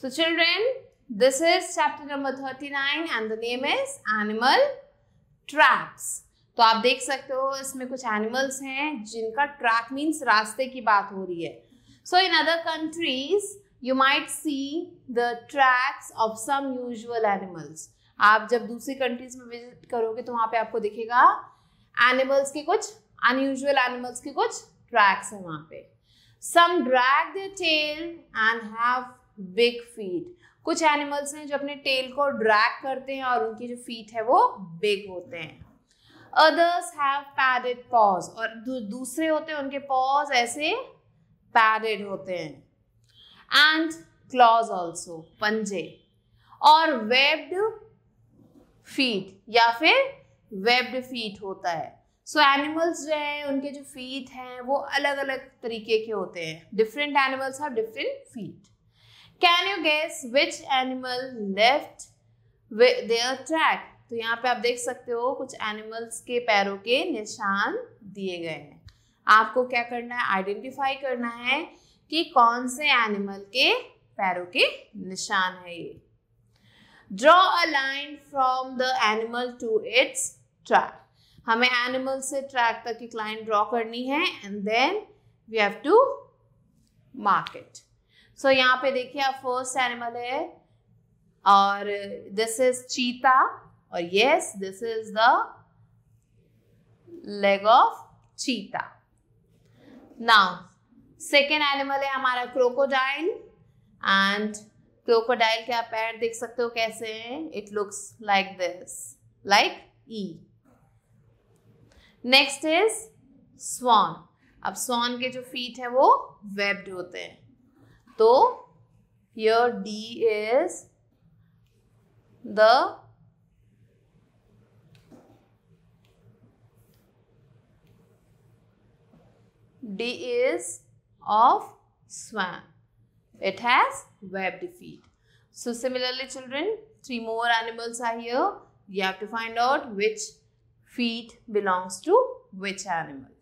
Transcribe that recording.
So children, this is chapter number 39 and the name is Animal Tracks. तो आप देख सकते हो इसमें कुछ एनिमल्स हैं जिनका ट्रैक मींस रास्ते की बात हो रही है so in other countries you might see the tracks of some usual animals आप जब दूसरी कंट्रीज में विजिट करोगे तो वहां पे आपको दिखेगा एनिमल्स के कुछ अनयूजुअल एनिमल्स के कुछ ट्रैक्स हैं वहां पे some drag the tail and have big feet कुछ एनिमल्स हैं जो अपने टेल को ड्रैग करते हैं और उनकी जो फीट है वो बिग होते हैं अदर्स हैव पैडेड पॉज और दू, दूसरे होते हैं उनके पॉज ऐसे पैडेड होते हैं एंड क्लॉज ऑल्सो पंजे और वेब्ड फीट या फिर वेब्ड फीट होता है सो एनिमल्स जो है उनके जो फीट हैं वो अलग अलग तरीके के होते हैं different animals have different feet can you guess which animal left their track तो यहाँ पे आप देख सकते हो कुछ एनिमल्स के पैरों के निशान दिए गए हैं आपको क्या करना है आइडेंटिफाई करना है कि कौन से एनिमल के पैरों के निशान है ये draw a line from the animal to its track हमें एनिमल से ट्रैक तक एक लाइन ड्रॉ करनी है and then we have to mark it so यहाँ पे देखिए आप फर्स्ट एनिमल है और दिस इज चीता और yes this is the leg of cheetah now second animal है हमारा क्रोकोडाइल एंड क्रोकोडाइल के आप पैर देख सकते हो कैसे हैं it looks like this like ई नेक्स्ट इज स्वान अब स्वान के जो फीट है वो वेब्ड होते हैं So here D is the D is of swan. It has webbed feet. So similarly children, three more animals are here. You have to find out which feet belongs to which animal.